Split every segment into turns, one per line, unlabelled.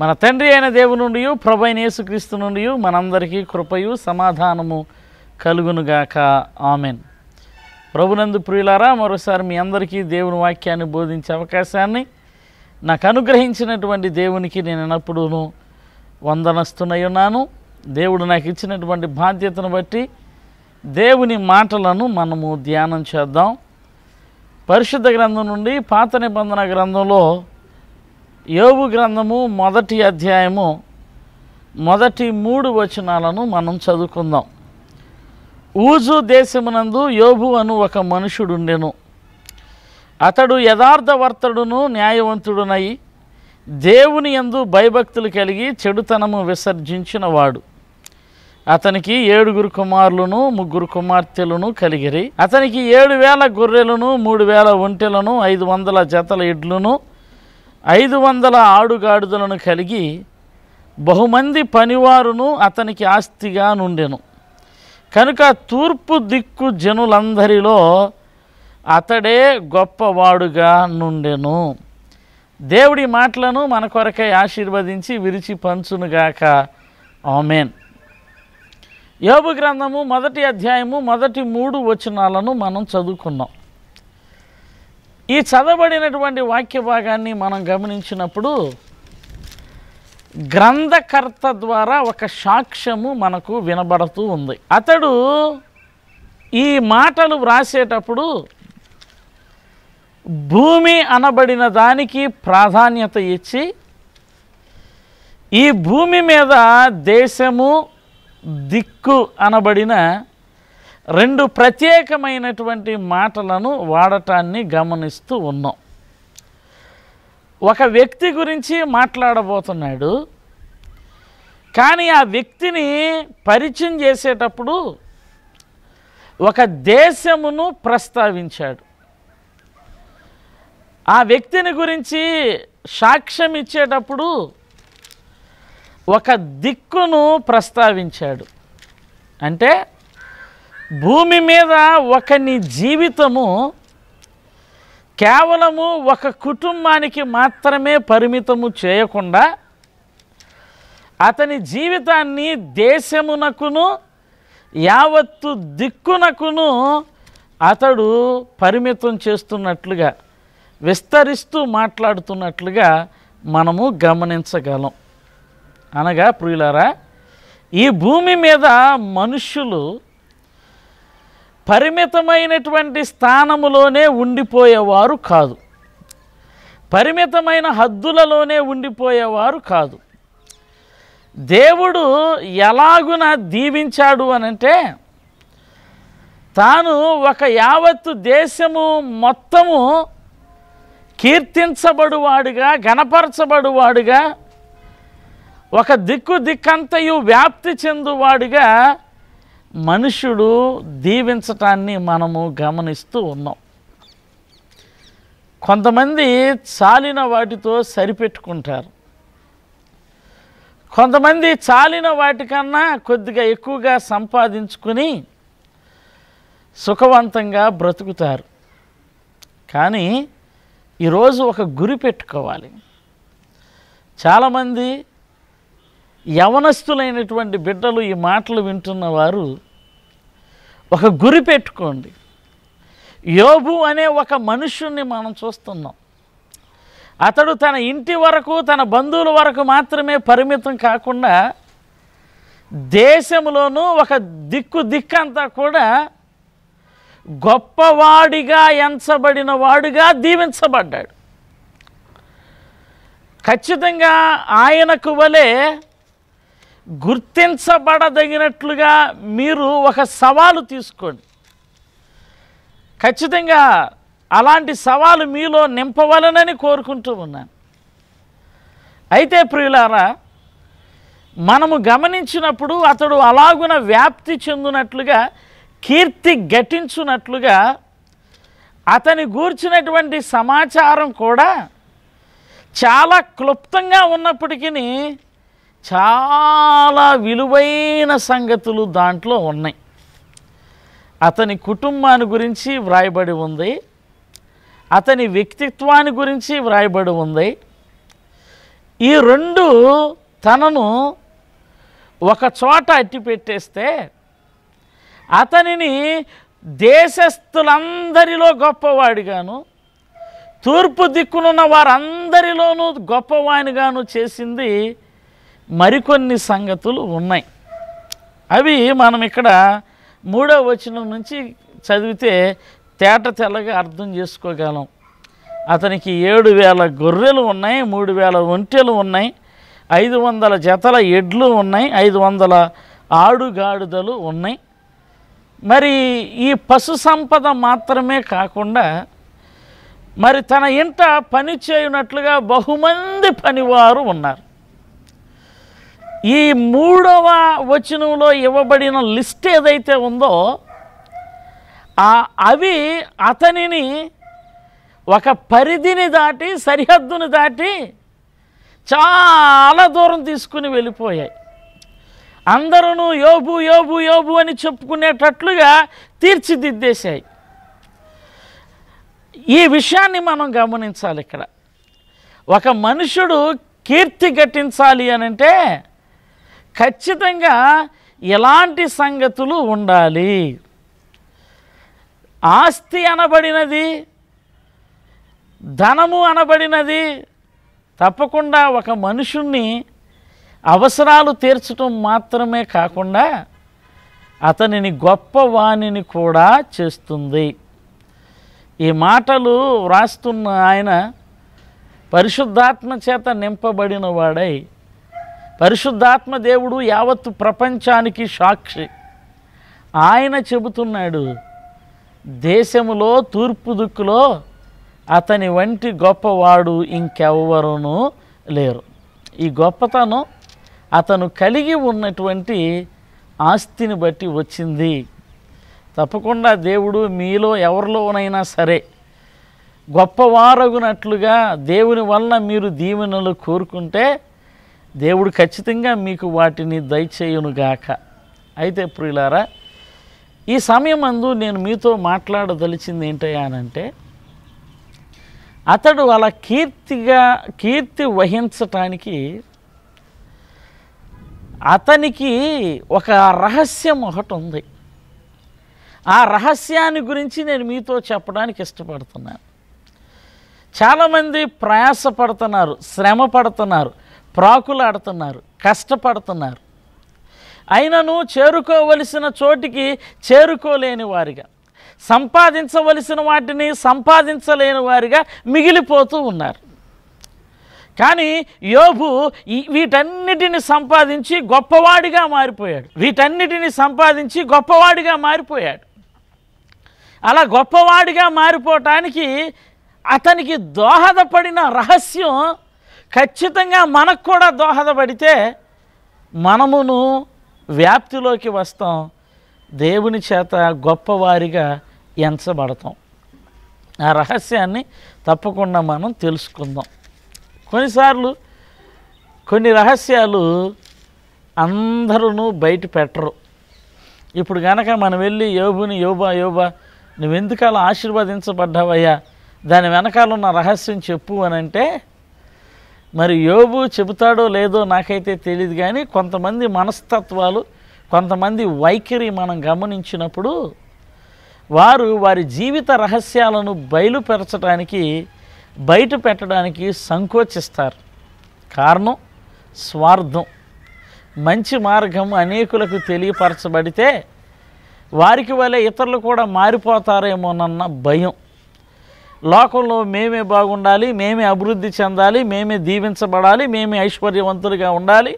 మన తండ్రి అయిన దేవు నుండి ప్రభు అయిన యేసుక్రీస్తు నుండి మనందరికీ కృపయు సమాధానము కలుగునుగాక ఆమెన్ ప్రభునందు ప్రియులారా మరోసారి మీ అందరికీ దేవుని వాక్యాన్ని బోధించే అవకాశాన్ని నాకు అనుగ్రహించినటువంటి దేవునికి నేను ఎన్నప్పుడూను వందనస్తున్నాయి ఉన్నాను దేవుడు నాకు ఇచ్చినటువంటి బాధ్యతను బట్టి దేవుని మాటలను మనము ధ్యానం చేద్దాం పరిశుద్ధ గ్రంథం నుండి పాత నిబంధన గ్రంథంలో యోగు గ్రంథము మొదటి అధ్యాయము మొదటి మూడు వచనాలను మనం చదువుకుందాం ఊజు దేశమునందు యోబు అను ఒక మనుషుడుండెను అతడు యథార్థవర్తడును న్యాయవంతుడునై దేవుని ఎందు భయభక్తులు కలిగి చెడుతనము విసర్జించినవాడు అతనికి ఏడుగురు కుమారులను ముగ్గురు కుమార్తెలను కలిగిరి అతనికి ఏడు వేల గొర్రెలను మూడు వేల ఒంటెలను ఐదు వందల జతల ఇడ్లను ఐదు వందల ఆడుగాడుదలను కలిగి బహుమంది పనివారును అతనికి ఆస్తిగా నుండెను కనుక తూర్పు దిక్కు జనులందరిలో అతడే గొప్పవాడుగా నుండెను దేవుడి మాటలను మన కొరకై ఆశీర్వదించి విరిచి పంచునుగాక ఆమెన్ యోగు గ్రంథము మొదటి అధ్యాయము మొదటి మూడు వచనాలను మనం చదువుకున్నాం ఈ చదవబడినటువంటి వాక్య భాగాన్ని మనం గమనించినప్పుడు గ్రంథకర్త ద్వారా ఒక సాక్ష్యము మనకు వినబడుతూ ఉంది అతడు ఈ మాటలు వ్రాసేటప్పుడు భూమి అనబడిన దానికి ప్రాధాన్యత ఇచ్చి ఈ భూమి మీద దేశము దిక్కు అనబడిన రెండు ప్రత్యేకమైనటువంటి మాటలను వాడటాన్ని గమనిస్తూ ఉన్నాం ఒక వ్యక్తి గురించి మాట్లాడబోతున్నాడు కానీ ఆ వ్యక్తిని పరిచయం చేసేటప్పుడు ఒక దేశమును ప్రస్తావించాడు ఆ వ్యక్తిని గురించి సాక్ష్యం ఇచ్చేటప్పుడు ఒక దిక్కును ప్రస్తావించాడు అంటే భూమి మీద ఒకని జీవితము కేవలము ఒక కుటుంబానికి మాత్రమే పరిమితము చేయకుండా అతని జీవితాన్ని దేశమునకును యావత్తు దిక్కునకును అతడు పరిమితం చేస్తున్నట్లుగా విస్తరిస్తూ మాట్లాడుతున్నట్లుగా మనము గమనించగలం అనగా ప్రియులారా ఈ భూమి మీద మనుష్యులు పరిమితమైనటువంటి స్థానములోనే ఉండిపోయేవారు కాదు పరిమితమైన హద్దులలోనే ఉండిపోయేవారు కాదు దేవుడు ఎలాగున దీవించాడు అనంటే తాను ఒక యావత్తు దేశము మొత్తము కీర్తించబడువాడుగా గణపరచబడువాడుగా ఒక దిక్కు దిక్కంతయు వ్యాప్తి చెందువాడుగా మనుషుడు దీవించటాన్ని మనము గమనిస్తూ ఉన్నాం కొంతమంది చాలిన వాటితో సరిపెట్టుకుంటారు కొంతమంది చాలిన వాటికన్నా కొద్దిగా ఎక్కువగా సంపాదించుకుని సుఖవంతంగా బ్రతుకుతారు కానీ ఈరోజు ఒక గురి పెట్టుకోవాలి చాలామంది యవనస్తులైనటువంటి బిడ్డలు ఈ మాటలు వింటున్నవారు ఒక గురి పెట్టుకోండి యోబు అనే ఒక మనుష్యుణ్ణి మనం చూస్తున్నాం అతడు తన ఇంటి వరకు తన బంధువుల వరకు మాత్రమే పరిమితం కాకుండా దేశంలోనూ ఒక దిక్కు దిక్కంతా కూడా గొప్పవాడిగా ఎంచబడిన వాడుగా దీవించబడ్డాడు ఖచ్చితంగా ఆయనకు వలె గుర్తించబడదగినట్లుగా మీరు ఒక సవాలు తీసుకోండి ఖచ్చితంగా అలాంటి సవాలు మీలో నింపవలనని కోరుకుంటూ ఉన్నాను అయితే ప్రియులారా మనము గమనించినప్పుడు అతడు అలాగున వ్యాప్తి చెందినట్లుగా కీర్తి ఘటించున్నట్లుగా అతని గూర్చినటువంటి సమాచారం కూడా చాలా క్లుప్తంగా ఉన్నప్పటికీ చాలా విలువైన సంగతులు దాంట్లో ఉన్నాయి అతని కుటుంబాన్ని గురించి వ్రాయబడి ఉంది అతని వ్యక్తిత్వాన్ని గురించి వ్రాయబడి ఉంది ఈ రెండు తనను ఒక చోట అట్టి పెట్టేస్తే అతనిని దేశస్థులందరిలో గొప్పవాడిగాను తూర్పు దిక్కునున్న వారందరిలోనూ గొప్పవాణిగాను చేసింది మరికొన్ని సంగతులు ఉన్నాయి అవి మనం ఇక్కడ మూడో వచనం నుంచి చదివితే తేట తెల్లగా అర్థం చేసుకోగలం అతనికి ఏడు వేల గొర్రెలు ఉన్నాయి మూడు వేల ఒంటెలు ఉన్నాయి ఐదు వందల జతల ఎడ్లు ఉన్నాయి ఐదు వందల ఆడుగాడుదలు ఉన్నాయి మరి ఈ పశు సంపద మాత్రమే కాకుండా మరి తన ఇంట పని చేయనట్లుగా బహుమంది పనివారు ఉన్నారు ఈ మూడవ వచనంలో ఇవ్వబడిన లిస్ట్ ఏదైతే ఉందో అవి అతనిని ఒక పరిధిని దాటి సరిహద్దును దాటి చాలా దూరం తీసుకుని వెళ్ళిపోయాయి అందరూ యోబు యోబు యోబు అని చెప్పుకునేటట్లుగా తీర్చిదిద్దేశాయి ఈ విషయాన్ని మనం గమనించాలి ఇక్కడ ఒక మనుషుడు కీర్తి గట్టించాలి అనంటే అంటే ఖచ్చితంగా ఎలాంటి సంగతులు ఉండాలి ఆస్తి అనబడినది ధనము అనబడినది తప్పకుండా ఒక మనుషుణ్ణి అవసరాలు తీర్చటం మాత్రమే కాకుండా అతనిని గొప్ప వాణిని కూడా చేస్తుంది ఈ మాటలు వ్రాస్తున్న ఆయన పరిశుద్ధాత్మ చేత నింపబడిన వాడై పరిశుద్ధాత్మ దేవుడు యావత్తు ప్రపంచానికి సాక్షి ఆయన చెబుతున్నాడు దేశములో తూర్పు దిక్కులో అతని వంటి గొప్పవాడు ఇంకెవ్వరూ లేరు ఈ గొప్పతనం అతను కలిగి ఉన్నటువంటి ఆస్తిని బట్టి వచ్చింది తప్పకుండా దేవుడు మీలో ఎవరిలోనైనా సరే గొప్పవారగునట్లుగా దేవుని వల్ల మీరు దీవెనలు కోరుకుంటే దేవుడు ఖచ్చితంగా మీకు వాటిని దయచేయునుగాక అయితే ప్రియులారా ఈ సమయం అందు నేను మీతో మాట్లాడదలిచింది ఏంటంటే అతడు అలా కీర్తిగా కీర్తి వహించటానికి అతనికి ఒక రహస్యం ఒకటి ఉంది ఆ రహస్యాన్ని గురించి నేను మీతో చెప్పడానికి ఇష్టపడుతున్నాను చాలామంది ప్రయాసపడుతున్నారు శ్రమ పడుతున్నారు ప్రాకులాడుతున్నారు కష్టపడుతున్నారు అయినను చేరుకోవలసిన చోటికి చేరుకోలేని వారిగా సంపాదించవలసిన వాటిని సంపాదించలేని వారిగా మిగిలిపోతూ ఉన్నారు కానీ యోబు వీటన్నిటిని సంపాదించి గొప్పవాడిగా మారిపోయాడు వీటన్నిటిని సంపాదించి గొప్పవాడిగా మారిపోయాడు అలా గొప్పవాడిగా మారిపోవటానికి అతనికి దోహదపడిన రహస్యం ఖచ్చితంగా మనకు కూడా దోహదపడితే మనమును వ్యాప్తిలోకి వస్తాం దేవుని చేత గొప్పవారిగా ఎంచబడతాం ఆ రహస్యాన్ని తప్పకుండా మనం తెలుసుకుందాం కొన్నిసార్లు కొన్ని రహస్యాలు అందరూ బయట పెట్టరు ఇప్పుడు కనుక మనం వెళ్ళి యోబుని యోబా యోబా నువ్వెందుకలా ఆశీర్వదించబడ్డావయ్యా దాని వెనకాల ఉన్న రహస్యం చెప్పు అని అంటే మరి యోబు చెబుతాడో లేదో నాకైతే తెలియదు కానీ కొంతమంది మనస్తత్వాలు కొంతమంది వైఖరి మనం గమనించినప్పుడు వారు వారి జీవిత రహస్యాలను బయలుపరచడానికి బయట పెట్టడానికి సంకోచిస్తారు కారణం స్వార్థం మంచి మార్గం అనేకులకు తెలియపరచబడితే వారికి వల్ల ఇతరులు కూడా మారిపోతారేమోనన్న భయం లోకంలో మేమే బాగుండాలి మేమే అభివృద్ధి చెందాలి మేమే దీవించబడాలి మేమే ఐశ్వర్యవంతులుగా ఉండాలి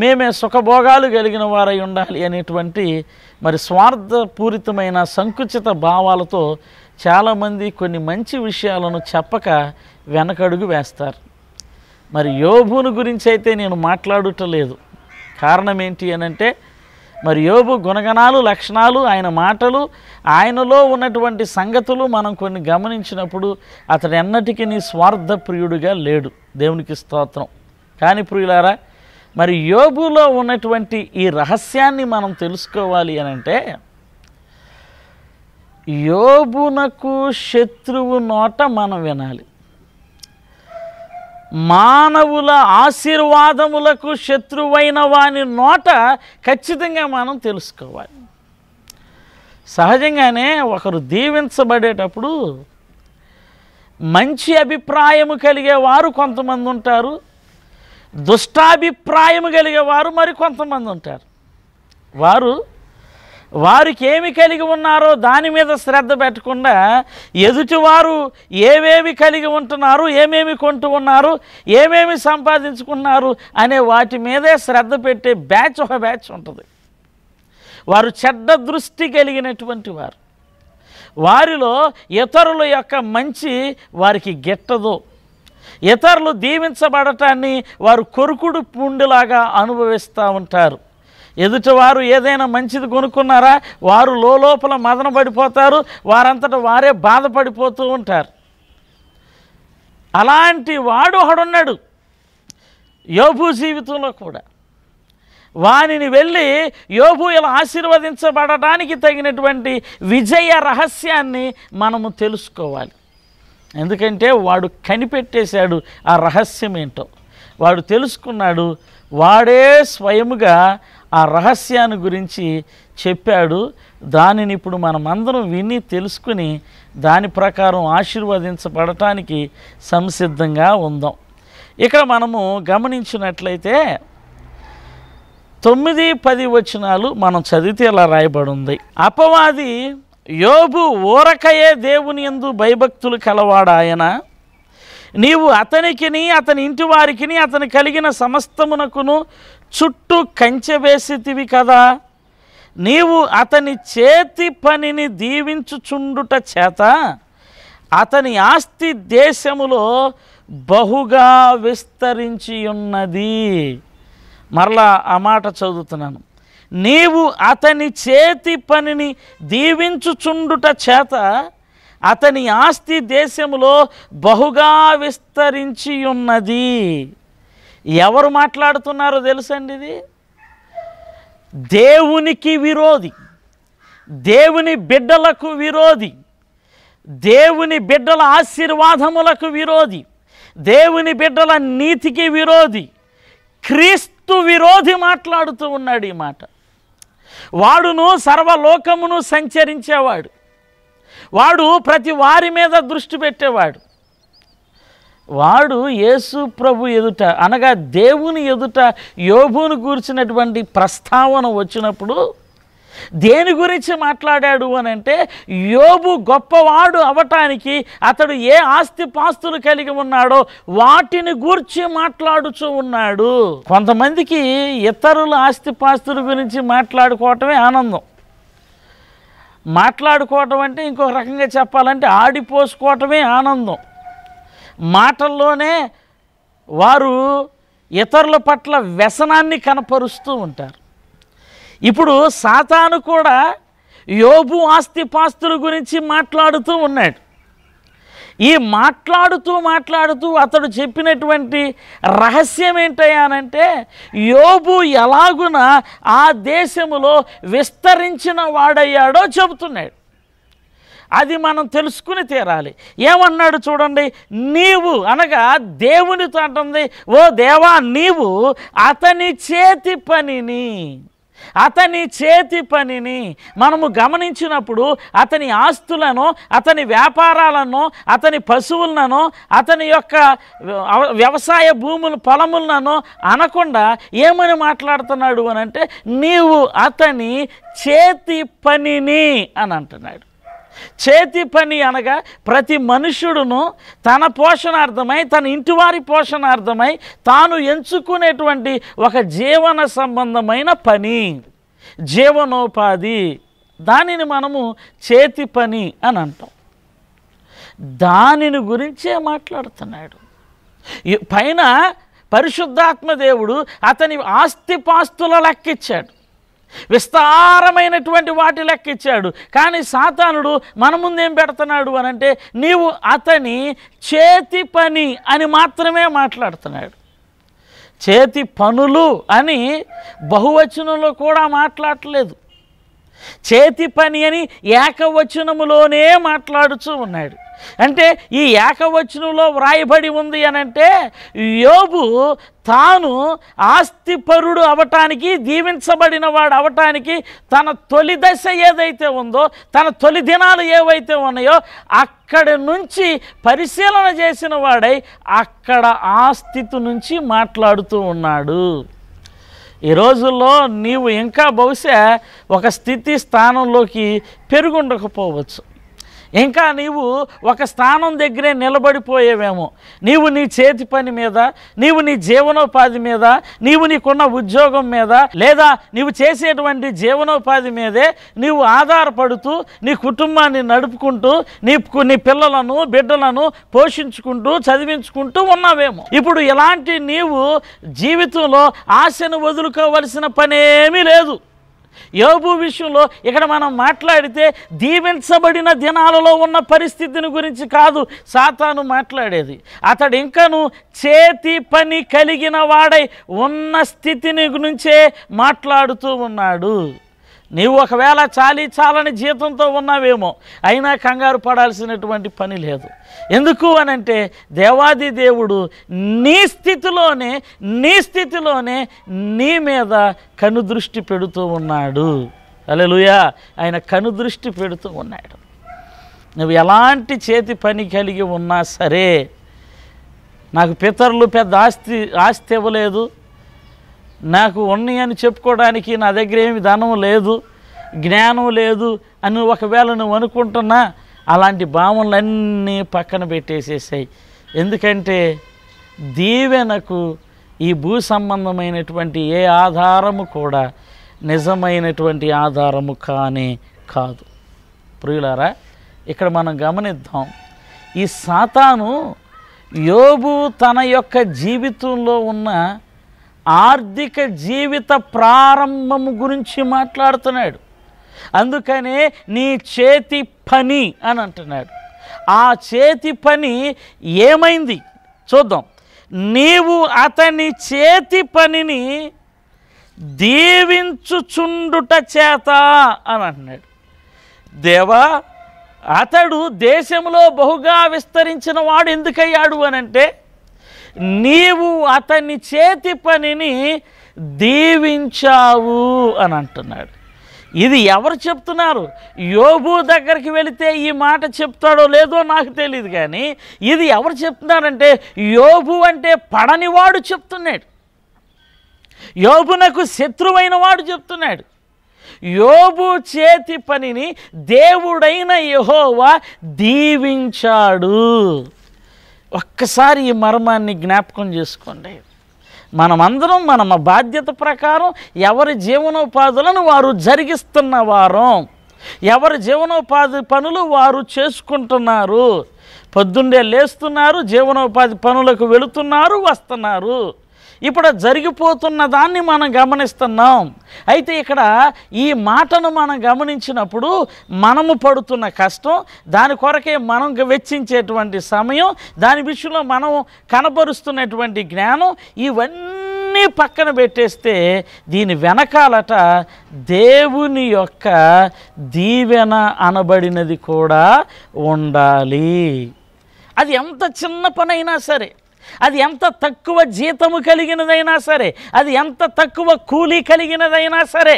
మేమే సుఖభోగాలు కలిగిన వారై ఉండాలి అనేటువంటి మరి స్వార్థపూరితమైన సంకుచిత భావాలతో చాలామంది కొన్ని మంచి విషయాలను చెప్పక వెనకడుగు వేస్తారు మరి యోభును గురించి అయితే నేను మాట్లాడుట లేదు కారణం ఏంటి అనంటే అంటే మరి యోబు గుణగణాలు లక్షణాలు ఆయన మాటలు ఆయనలో ఉన్నటువంటి సంగతులు మనం కొన్ని గమనించినప్పుడు అతడు ఎన్నటికీ నీ స్వార్థ ప్రియుడిగా లేడు దేవునికి స్తోత్రం కానీ ప్రియులారా మరి యోబులో ఉన్నటువంటి ఈ రహస్యాన్ని మనం తెలుసుకోవాలి అని అంటే యోబునకు శత్రువు నోట మనం వినాలి మానవుల ఆశీర్వాదములకు శత్రువైన వాని నోట ఖచ్చితంగా మనం తెలుసుకోవాలి సహజంగానే ఒకరు దీవించబడేటప్పుడు మంచి అభిప్రాయము కలిగేవారు కొంతమంది ఉంటారు దుష్టాభిప్రాయము కలిగేవారు మరి కొంతమంది ఉంటారు వారు వారికి ఏమి కలిగి ఉన్నారో దాని మీద శ్రద్ధ పెట్టకుండా ఎదుటివారు ఏమేమి కలిగి ఉంటున్నారు ఏమేమి కొంటూ ఉన్నారు ఏమేమి సంపాదించుకున్నారు అనే వాటి మీదే శ్రద్ధ పెట్టే బ్యాచ్ ఒక బ్యాచ్ ఉంటుంది వారు చెడ్డ దృష్టి కలిగినటువంటి వారు వారిలో ఇతరుల యొక్క మంచి వారికి గిట్టదు ఇతరులు దీవించబడటాన్ని వారు కొరుకుడు పుండులాగా అనుభవిస్తూ ఉంటారు ఎదుటివారు ఏదైనా మంచిది కొనుక్కున్నారా వారు లోపల మదన పడిపోతారు వారంతట వారే బాధపడిపోతూ ఉంటారు అలాంటి వాడు ఒకడున్నాడు యోభూ జీవితంలో కూడా వానిని వెళ్ళి యోభు ఇలా ఆశీర్వదించబడటానికి తగినటువంటి విజయ రహస్యాన్ని మనము తెలుసుకోవాలి ఎందుకంటే వాడు కనిపెట్టేశాడు ఆ రహస్యం ఏంటో వాడు తెలుసుకున్నాడు వాడే స్వయముగా ఆ రహస్యాన్ని గురించి చెప్పాడు దానిని ఇప్పుడు మనం అందరం విని తెలుసుకుని దాని ప్రకారం ఆశీర్వదించబడటానికి సంసిద్ధంగా ఉందాం ఇక్కడ మనము గమనించినట్లయితే తొమ్మిది పది వచనాలు మనం చదివితే ఇలా రాయబడి ఉంది అపవాది యోబు ఊరకయే దేవుని ఎందు భయభక్తులు కలవాడాయన నీవు అతనికిని అతని ఇంటి వారికి అతను కలిగిన సమస్తమునకును చుట్టూ కంచె వేసితివి కదా నీవు అతని చేతి పనిని దీవించుచుండుట చేత అతని ఆస్తి దేశములో బహుగా విస్తరించి ఉన్నది మరలా ఆ మాట చదువుతున్నాను నీవు అతని చేతి పనిని దీవించుచుండుట చేత అతని ఆస్తి దేశములో బహుగా విస్తరించి ఉన్నది ఎవరు మాట్లాడుతున్నారో తెలుసండి ఇది దేవునికి విరోధి దేవుని బిడ్డలకు విరోధి దేవుని బిడ్డల ఆశీర్వాదములకు విరోధి దేవుని బిడ్డల నీతికి విరోధి క్రీస్తు విరోధి మాట్లాడుతూ ఉన్నాడు ఈ మాట వాడును సర్వలోకమును సంచరించేవాడు వాడు ప్రతి వారి మీద దృష్టి పెట్టేవాడు వాడు యేసు ప్రభు ఎదుట అనగా దేవుని ఎదుట యోభును కూర్చున్నటువంటి ప్రస్తావన వచ్చినప్పుడు దేని గురించి మాట్లాడాడు అని అంటే యోబు గొప్పవాడు అవటానికి అతడు ఏ ఆస్తి పాస్తులు కలిగి ఉన్నాడో వాటిని గూర్చి మాట్లాడుచూ ఉన్నాడు కొంతమందికి ఇతరుల ఆస్తి పాస్తుల గురించి మాట్లాడుకోవటమే ఆనందం మాట్లాడుకోవటం అంటే ఇంకొక రకంగా చెప్పాలంటే ఆడిపోసుకోవటమే ఆనందం మాటల్లోనే వారు ఇతరుల పట్ల వ్యసనాన్ని కనపరుస్తూ ఉంటారు ఇప్పుడు సాతాను కూడా యోబు పాస్తుల గురించి మాట్లాడుతూ ఉన్నాడు ఈ మాట్లాడుతూ మాట్లాడుతూ అతడు చెప్పినటువంటి రహస్యం ఏంటయ్యానంటే యోబు ఎలాగున ఆ దేశములో విస్తరించిన వాడయ్యాడో చెబుతున్నాడు అది మనం తెలుసుకుని తీరాలి ఏమన్నాడు చూడండి నీవు అనగా దేవునితో అంటుంది ఓ దేవా నీవు అతని చేతి పనిని అతని చేతి పనిని మనము గమనించినప్పుడు అతని ఆస్తులను అతని వ్యాపారాలను అతని పశువులను అతని యొక్క వ్యవసాయ భూములు పొలములను అనకుండా ఏమని మాట్లాడుతున్నాడు అని అంటే నీవు అతని చేతి పనిని అని అంటున్నాడు చేతి పని అనగా ప్రతి మనుషుడును తన పోషణార్థమై తన ఇంటివారి పోషణార్థమై తాను ఎంచుకునేటువంటి ఒక జీవన సంబంధమైన పని జీవనోపాధి దానిని మనము చేతి పని అని అంటాం దానిని గురించే మాట్లాడుతున్నాడు పైన పరిశుద్ధాత్మ దేవుడు అతని ఆస్తిపాస్తుల లెక్కిచ్చాడు విస్తారమైనటువంటి వాటి లెక్క ఇచ్చాడు కానీ సాతానుడు మన ముందేం పెడుతున్నాడు అని అంటే నీవు అతని చేతి పని అని మాత్రమే మాట్లాడుతున్నాడు చేతి పనులు అని బహువచనంలో కూడా మాట్లాడలేదు చేతి పని అని ఏకవచనములోనే మాట్లాడుతూ ఉన్నాడు అంటే ఈ ఏకవచనంలో వ్రాయబడి ఉంది అనంటే యోబు తాను ఆస్తిపరుడు అవటానికి దీవించబడిన వాడు అవటానికి తన తొలి దశ ఏదైతే ఉందో తన తొలి దినాలు ఏవైతే ఉన్నాయో అక్కడి నుంచి పరిశీలన చేసిన వాడై అక్కడ ఆ స్థితి నుంచి మాట్లాడుతూ ఉన్నాడు ఈ రోజుల్లో నీవు ఇంకా బహుశా ఒక స్థితి స్థానంలోకి పెరుగుండకపోవచ్చు ఇంకా నీవు ఒక స్థానం దగ్గరే నిలబడిపోయేవేమో నీవు నీ చేతి పని మీద నీవు నీ జీవనోపాధి మీద నీవు నీకున్న ఉద్యోగం మీద లేదా నీవు చేసేటువంటి జీవనోపాధి మీదే నీవు ఆధారపడుతూ నీ కుటుంబాన్ని నడుపుకుంటూ నీ నీ పిల్లలను బిడ్డలను పోషించుకుంటూ చదివించుకుంటూ ఉన్నావేమో ఇప్పుడు ఇలాంటి నీవు జీవితంలో ఆశను వదులుకోవలసిన పనేమీ లేదు యోబు విషయంలో ఇక్కడ మనం మాట్లాడితే దీవించబడిన దినాలలో ఉన్న పరిస్థితిని గురించి కాదు సాతాను మాట్లాడేది అతడు ఇంకను చేతి పని కలిగిన వాడై ఉన్న స్థితిని గురించే మాట్లాడుతూ ఉన్నాడు నీవు ఒకవేళ చాలీ చాలని జీతంతో ఉన్నావేమో అయినా కంగారు పడాల్సినటువంటి పని లేదు ఎందుకు అనంటే దేవాది దేవుడు నీ స్థితిలోనే నీ స్థితిలోనే నీ మీద కనుదృష్టి పెడుతూ ఉన్నాడు అలెలుయా ఆయన కనుదృష్టి పెడుతూ ఉన్నాడు నువ్వు ఎలాంటి చేతి పని కలిగి ఉన్నా సరే నాకు పితరులు పెద్ద ఆస్తి ఆస్తి ఇవ్వలేదు నాకు ఉన్నాయి అని చెప్పుకోవడానికి నా దగ్గర ఏమి ధనం లేదు జ్ఞానం లేదు అని ఒకవేళ నువ్వు అనుకుంటున్నా అలాంటి భావనలన్నీ పక్కన పెట్టేసేసాయి ఎందుకంటే దీవెనకు ఈ భూ సంబంధమైనటువంటి ఏ ఆధారము కూడా నిజమైనటువంటి ఆధారము కానే కాదు ప్రియులారా ఇక్కడ మనం గమనిద్దాం ఈ సాతాను యోబు తన యొక్క జీవితంలో ఉన్న ఆర్థిక జీవిత ప్రారంభము గురించి మాట్లాడుతున్నాడు అందుకనే నీ చేతి పని అని అంటున్నాడు ఆ చేతి పని ఏమైంది చూద్దాం నీవు అతని చేతి పనిని దీవించుచుండుట చేత అని అంటున్నాడు దేవా అతడు దేశంలో బహుగా విస్తరించిన వాడు ఎందుకయ్యాడు అనంటే నీవు అతని చేతి పనిని దీవించావు అని అంటున్నాడు ఇది ఎవరు చెప్తున్నారు యోబు దగ్గరికి వెళితే ఈ మాట చెప్తాడో లేదో నాకు తెలియదు కానీ ఇది ఎవరు చెప్తున్నారంటే యోబు అంటే పడనివాడు చెప్తున్నాడు యోబునకు శత్రువైన వాడు చెప్తున్నాడు యోబు చేతి పనిని దేవుడైన యహోవా దీవించాడు ఒక్కసారి ఈ మర్మాన్ని జ్ఞాపకం చేసుకోండి మనమందరం మన బాధ్యత ప్రకారం ఎవరి జీవనోపాధులను వారు జరిగిస్తున్న వారం ఎవరి జీవనోపాధి పనులు వారు చేసుకుంటున్నారు పొద్దుండే లేస్తున్నారు జీవనోపాధి పనులకు వెళుతున్నారు వస్తున్నారు ఇప్పుడు జరిగిపోతున్న దాన్ని మనం గమనిస్తున్నాం అయితే ఇక్కడ ఈ మాటను మనం గమనించినప్పుడు మనము పడుతున్న కష్టం దాని కొరకే మనం వెచ్చించేటువంటి సమయం దాని విషయంలో మనం కనబరుస్తున్నటువంటి జ్ఞానం ఇవన్నీ పక్కన పెట్టేస్తే దీని వెనకాలట దేవుని యొక్క దీవెన అనబడినది కూడా ఉండాలి అది ఎంత చిన్న పనైనా సరే అది ఎంత తక్కువ జీతము కలిగినదైనా సరే అది ఎంత తక్కువ కూలీ కలిగినదైనా సరే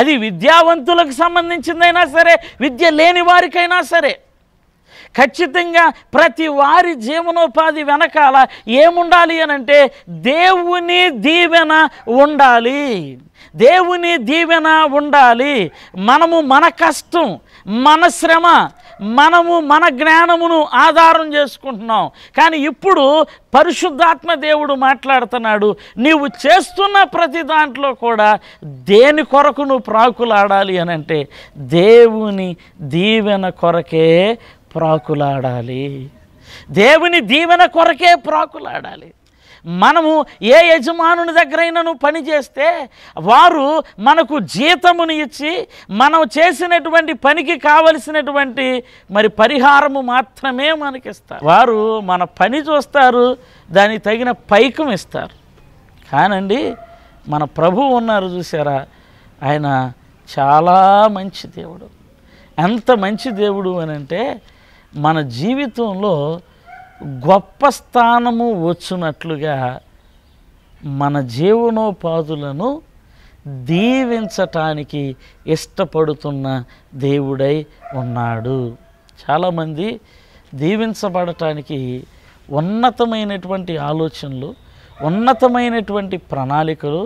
అది విద్యావంతులకు సంబంధించిందైనా సరే విద్య లేని వారికైనా సరే ఖచ్చితంగా ప్రతి వారి జీవనోపాధి వెనకాల ఏముండాలి అనంటే దేవుని దీవెన ఉండాలి దేవుని దీవెన ఉండాలి మనము మన కష్టం మన శ్రమ మనము మన జ్ఞానమును ఆధారం చేసుకుంటున్నాం కానీ ఇప్పుడు పరిశుద్ధాత్మ దేవుడు మాట్లాడుతున్నాడు నీవు చేస్తున్న ప్రతి దాంట్లో కూడా దేని కొరకు నువ్వు ప్రాకులాడాలి అని అంటే దేవుని దీవెన కొరకే ప్రాకులాడాలి దేవుని దీవెన కొరకే ప్రాకులాడాలి మనము ఏ యజమానుని దగ్గరైనా నువ్వు పనిచేస్తే వారు మనకు జీతమును ఇచ్చి మనం చేసినటువంటి పనికి కావలసినటువంటి మరి పరిహారము మాత్రమే మనకిస్తారు వారు మన పని చూస్తారు దానికి తగిన పైకం ఇస్తారు కానండి మన ప్రభువు ఉన్నారు చూసారా ఆయన చాలా మంచి దేవుడు ఎంత మంచి దేవుడు అని అంటే మన జీవితంలో గొప్ప స్థానము వచ్చినట్లుగా మన జీవనోపాధులను దీవించటానికి ఇష్టపడుతున్న దేవుడై ఉన్నాడు చాలామంది దీవించబడటానికి ఉన్నతమైనటువంటి ఆలోచనలు ఉన్నతమైనటువంటి ప్రణాళికలు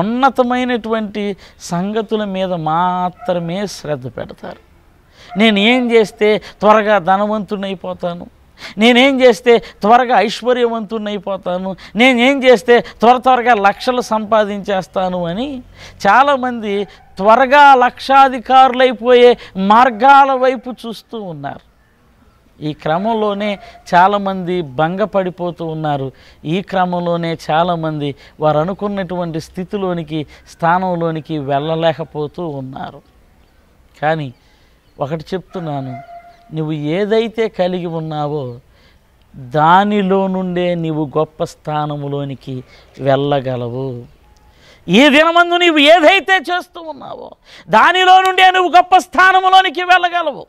ఉన్నతమైనటువంటి సంగతుల మీద మాత్రమే శ్రద్ధ పెడతారు నేను ఏం చేస్తే త్వరగా ధనవంతుడైపోతాను నేనేం చేస్తే త్వరగా ఐశ్వర్యవంతునైపోతాను నేనేం చేస్తే త్వర త్వరగా లక్షలు సంపాదించేస్తాను అని చాలామంది త్వరగా లక్షాధికారులైపోయే మార్గాల వైపు చూస్తూ ఉన్నారు ఈ క్రమంలోనే చాలామంది భంగపడిపోతూ ఉన్నారు ఈ క్రమంలోనే చాలామంది వారు అనుకున్నటువంటి స్థితిలోనికి స్థానంలోనికి వెళ్ళలేకపోతూ ఉన్నారు కానీ ఒకటి చెప్తున్నాను నువ్వు ఏదైతే కలిగి ఉన్నావో దానిలో నుండే నీవు గొప్ప స్థానములోనికి వెళ్ళగలవు ఈ దినమందు నీవు ఏదైతే చేస్తూ ఉన్నావో దానిలో నుండే నువ్వు గొప్ప స్థానములోనికి వెళ్ళగలవు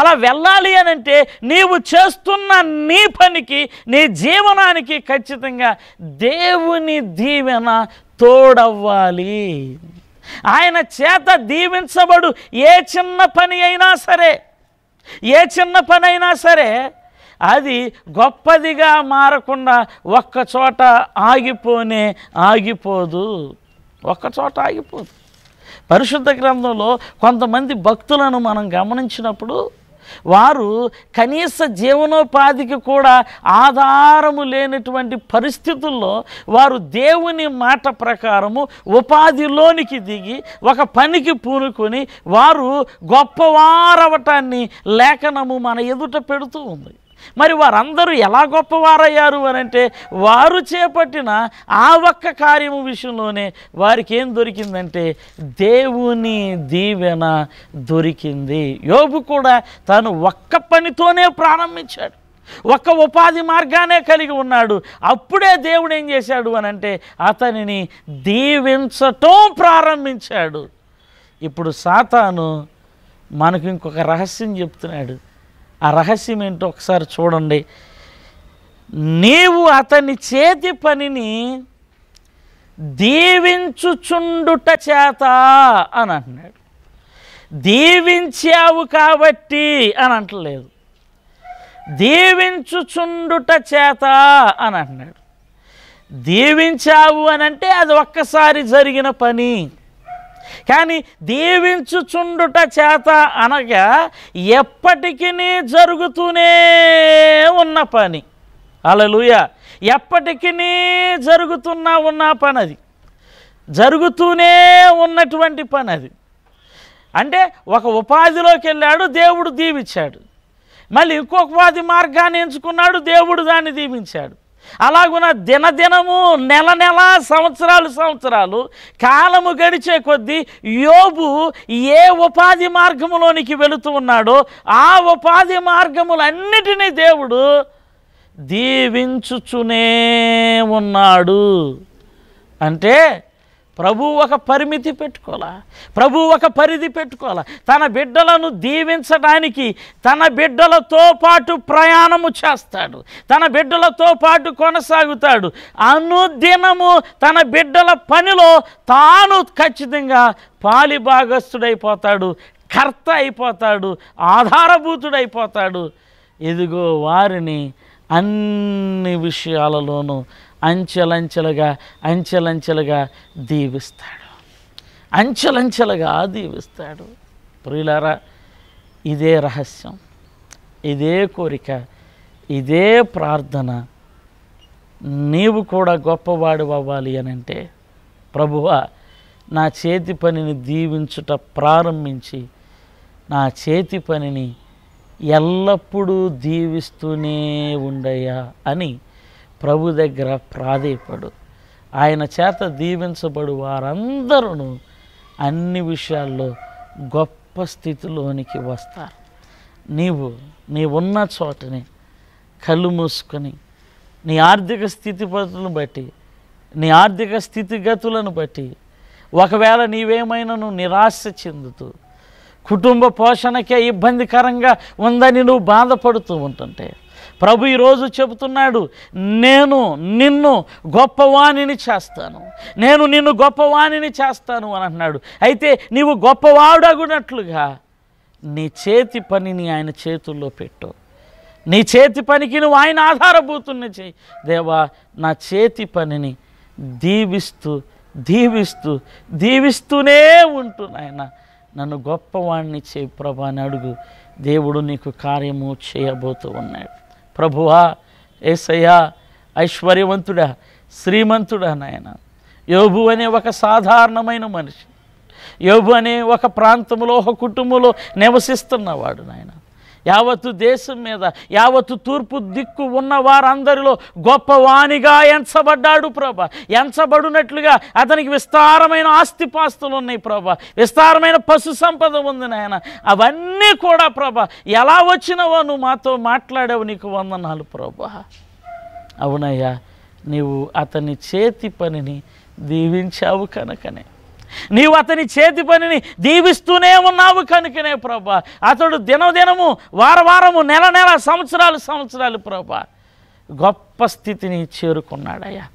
అలా వెళ్ళాలి అని అంటే నీవు చేస్తున్న నీ పనికి నీ జీవనానికి ఖచ్చితంగా దేవుని దీవెన తోడవ్వాలి ఆయన చేత దీవించబడు ఏ చిన్న పని అయినా సరే ఏ చిన్న పనైనా సరే అది గొప్పదిగా మారకుండా ఒక్కచోట ఆగిపోనే ఆగిపోదు ఒక్కచోట ఆగిపోదు పరిశుద్ధ గ్రంథంలో కొంతమంది భక్తులను మనం గమనించినప్పుడు వారు కనీస జీవనోపాధికి కూడా ఆధారము లేనటువంటి పరిస్థితుల్లో వారు దేవుని మాట ప్రకారము ఉపాధిలోనికి దిగి ఒక పనికి పూనుకొని వారు గొప్పవారవటాన్ని లేఖనము మన ఎదుట పెడుతూ ఉంది మరి వారందరూ ఎలా గొప్పవారయ్యారు అని అంటే వారు చేపట్టిన ఆ ఒక్క కార్యము విషయంలోనే వారికి ఏం దొరికిందంటే దేవుని దీవెన దొరికింది యోబు కూడా తను ఒక్క పనితోనే ప్రారంభించాడు ఒక్క ఉపాధి మార్గానే కలిగి ఉన్నాడు అప్పుడే దేవుడు ఏం చేశాడు అని అంటే అతనిని దీవించటం ప్రారంభించాడు ఇప్పుడు సాతాను మనకు ఇంకొక రహస్యం చెప్తున్నాడు ఆ రహస్యం ఏంటో ఒకసారి చూడండి నీవు అతని చేతి పనిని దీవించుచుండుట చేత అని అంటున్నాడు దీవించావు కాబట్టి అని అంటలేదు దీవించుచుండుట చేత అని అంటున్నాడు దీవించావు అని అంటే అది ఒక్కసారి జరిగిన పని కానీ దీవించుచుండుట చేత అనగా ఎప్పటికీ జరుగుతూనే ఉన్న పని అలలుయ ఎప్పటికీ జరుగుతున్నా ఉన్న పని అది జరుగుతూనే ఉన్నటువంటి పని అది అంటే ఒక ఉపాధిలోకి వెళ్ళాడు దేవుడు దీవించాడు మళ్ళీ ఇంకొక ఉపాధి మార్గాన్ని ఎంచుకున్నాడు దేవుడు దాన్ని దీవించాడు అలాగున దినదినము నెల నెల సంవత్సరాలు సంవత్సరాలు కాలము గడిచే కొద్దీ యోబు ఏ ఉపాధి మార్గములోనికి వెళుతూ ఉన్నాడో ఆ ఉపాధి మార్గములన్నిటినీ దేవుడు దీవించుచునే ఉన్నాడు అంటే ప్రభు ఒక పరిమితి పెట్టుకోవాలా ప్రభు ఒక పరిధి పెట్టుకోవాలా తన బిడ్డలను దీవించడానికి తన బిడ్డలతో పాటు ప్రయాణము చేస్తాడు తన బిడ్డలతో పాటు కొనసాగుతాడు అనుదినము తన బిడ్డల పనిలో తాను ఖచ్చితంగా భాగస్థుడైపోతాడు కర్త అయిపోతాడు ఆధారభూతుడైపోతాడు ఎదుగో వారిని అన్ని విషయాలలోనూ అంచెలంచెలుగా అంచెలంచెలుగా దీవిస్తాడు అంచెలంచెలుగా దీవిస్తాడు ప్రియులారా ఇదే రహస్యం ఇదే కోరిక ఇదే ప్రార్థన నీవు కూడా గొప్పవాడు అవ్వాలి అని అంటే ప్రభువ నా చేతి పనిని దీవించుట ప్రారంభించి నా చేతి పనిని ఎల్లప్పుడూ దీవిస్తూనే ఉండయా అని ప్రభు దగ్గర ప్రాధేయపడు ఆయన చేత దీవించబడు వారందరూ అన్ని విషయాల్లో గొప్ప స్థితిలోనికి వస్తారు నీవు ఉన్న చోటని కళ్ళు మూసుకొని నీ ఆర్థిక స్థితిపతులను బట్టి నీ ఆర్థిక స్థితిగతులను బట్టి ఒకవేళ నీవేమైనా నువ్వు నిరాశ చెందుతూ కుటుంబ పోషణకే ఇబ్బందికరంగా ఉందని నువ్వు బాధపడుతూ ఉంటుంటే ప్రభు ఈరోజు చెబుతున్నాడు నేను నిన్ను గొప్పవాణిని చేస్తాను నేను నిన్ను గొప్పవాణిని చేస్తాను అని అంటున్నాడు అయితే నీవు గొప్పవాడగునట్లుగా నీ చేతి పనిని ఆయన చేతుల్లో పెట్టు నీ చేతి పనికి నువ్వు ఆయన ఆధారభూతున్న చేయి దేవా నా చేతి పనిని దీవిస్తూ దీవిస్తూ దీవిస్తూనే ఉంటు నాయన నన్ను గొప్పవాణ్ణి చేయి ప్రభా అని అడుగు దేవుడు నీకు కార్యము చేయబోతూ ఉన్నాడు ప్రభువా ఏసయ్యా ఐశ్వర్యవంతుడా శ్రీమంతుడా నాయన యోబు అనే ఒక సాధారణమైన మనిషి యోబు అనే ఒక ప్రాంతంలో ఒక కుటుంబంలో నివసిస్తున్నవాడు నాయన యావత్తు దేశం మీద యావత్తు తూర్పు దిక్కు ఉన్న వారందరిలో గొప్పవానిగా ఎంచబడ్డాడు ప్రభ ఎంచబడినట్లుగా అతనికి విస్తారమైన ఆస్తిపాస్తులు ఉన్నాయి ప్రభ విస్తారమైన పశు సంపద ఉంది నాయన అవన్నీ కూడా ప్రభ ఎలా వచ్చినవో నువ్వు మాతో మాట్లాడావు నీకు వందనాలు ప్రభ అవునయ్యా నీవు అతని చేతి పనిని దీవించావు కనుకనే నీవు అతని చేతి పనిని దీవిస్తూనే ఉన్నావు కనుకనే ప్రభా అతడు దినదినము వారవారము వారము నెల నెల సంవత్సరాలు సంవత్సరాలు ప్రభా గొప్ప స్థితిని చేరుకున్నాడయ్యా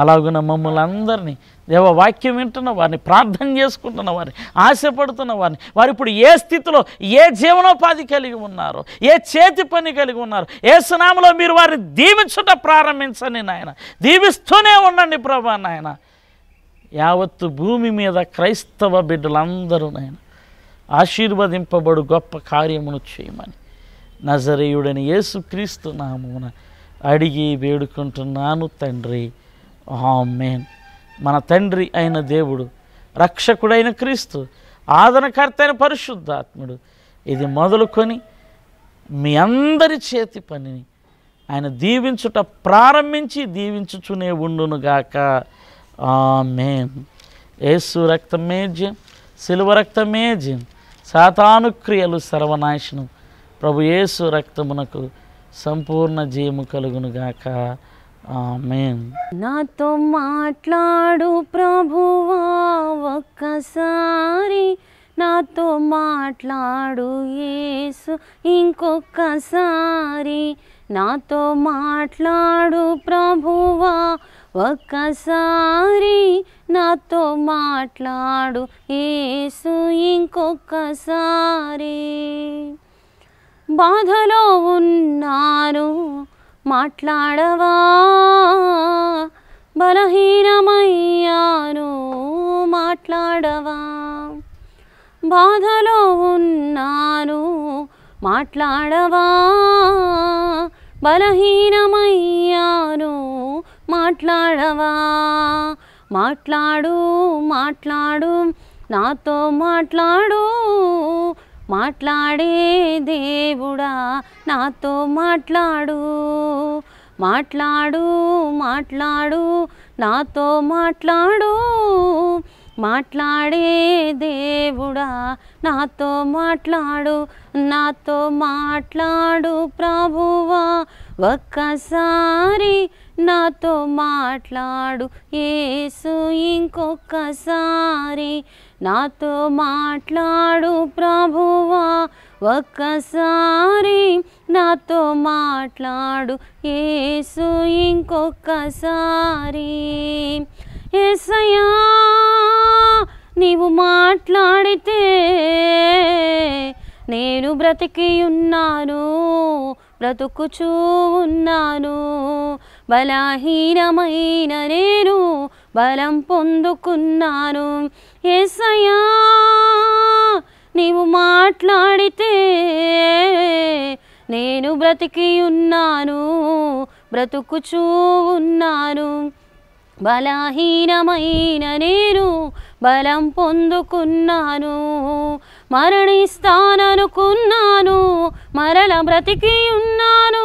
అలాగున మమ్మల్ని అందరినీ దేవవాక్యం వింటున్న వారిని ప్రార్థన చేసుకుంటున్న వారిని ఆశపడుతున్న వారిని వారు ఇప్పుడు ఏ స్థితిలో ఏ జీవనోపాధి కలిగి ఉన్నారు ఏ చేతి పని కలిగి ఉన్నారు ఏ సునామలో మీరు వారిని దీవించుట ప్రారంభించండి నాయన దీవిస్తూనే ఉండండి ప్రభా నాయన యావత్తు భూమి మీద క్రైస్తవ బిడ్డలందరూ నాయన ఆశీర్వదింపబడు గొప్ప కార్యమును చేయమని నజరేయుడని యేసుక్రీస్తు నామున అడిగి వేడుకుంటున్నాను తండ్రి ఆమెన్ మన తండ్రి అయిన దేవుడు రక్షకుడైన క్రీస్తు ఆదరణకర్త అయిన పరిశుద్ధాత్ముడు ఇది మొదలుకొని మీ అందరి చేతి పనిని ఆయన దీవించుట ప్రారంభించి దీవించుచునే ఉండునుగాక ఆమెన్ యేసు రక్తమే జయం సిలువ రక్తమే జయం సాతానుక్రియలు సర్వనాశనం ప్రభు యేసు రక్తమునకు సంపూర్ణ జయము కలుగునుగాక ఆమెన్ నాతో మాట్లాడు
ప్రభువా ఒక్కసారి నాతో మాట్లాడు యేసు ఇంకొకసారి నాతో మాట్లాడు ప్రభువా ఒక్కసారి నాతో మాట్లాడు ఏసు ఇంకొకసారి బాధలో ఉన్నాను మాట్లాడవా బలహీనమయ్యాను మాట్లాడవా బాధలో ఉన్నాను మాట్లాడవా బలహీనమయ్యాను మాట్లాడవా మాట్లాడు మాట్లాడు నాతో మాట్లాడు మాట్లాడే దేవుడా నాతో మాట్లాడు మాట్లాడు మాట్లాడు నాతో మాట్లాడు మాట్లాడే దేవుడా నాతో మాట్లాడు నాతో మాట్లాడు ప్రభువా ఒక్కసారి నాతో మాట్లాడు ఏసు ఇంకొకసారి నాతో మాట్లాడు ప్రభువా ఒక్కసారి నాతో మాట్లాడు ఏసు ఇంకొకసారి ఏసయా నీవు మాట్లాడితే నేను బ్రతికి ఉన్నాను బ్రతుకుచూ ఉన్నాను బలహీనమైన నేను బలం పొందుకున్నాను ఎసయా నీవు మాట్లాడితే నేను బ్రతికి ఉన్నాను బ్రతుకుచూ ఉన్నాను బలహీనమైన నేను బలం పొందుకున్నాను మరణిస్తాననుకున్నాను మరల బ్రతికి ఉన్నాను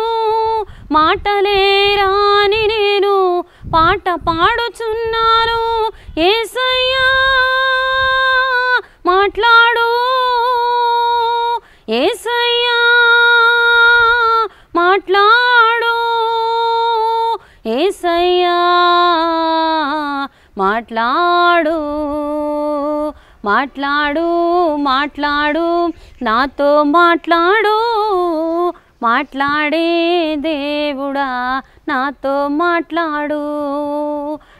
మాటలే రాని నేను పాట పాడుచున్నాను ఏసయ్యా మాట్లాడు ఏసయ్యా మాట్లాడు ఏసయ్యా మాట్లాడు మాట్లాడు మాట్లాడు నాతో మాట్లాడు మాట్లాడే దేవుడా నాతో మాట్లాడు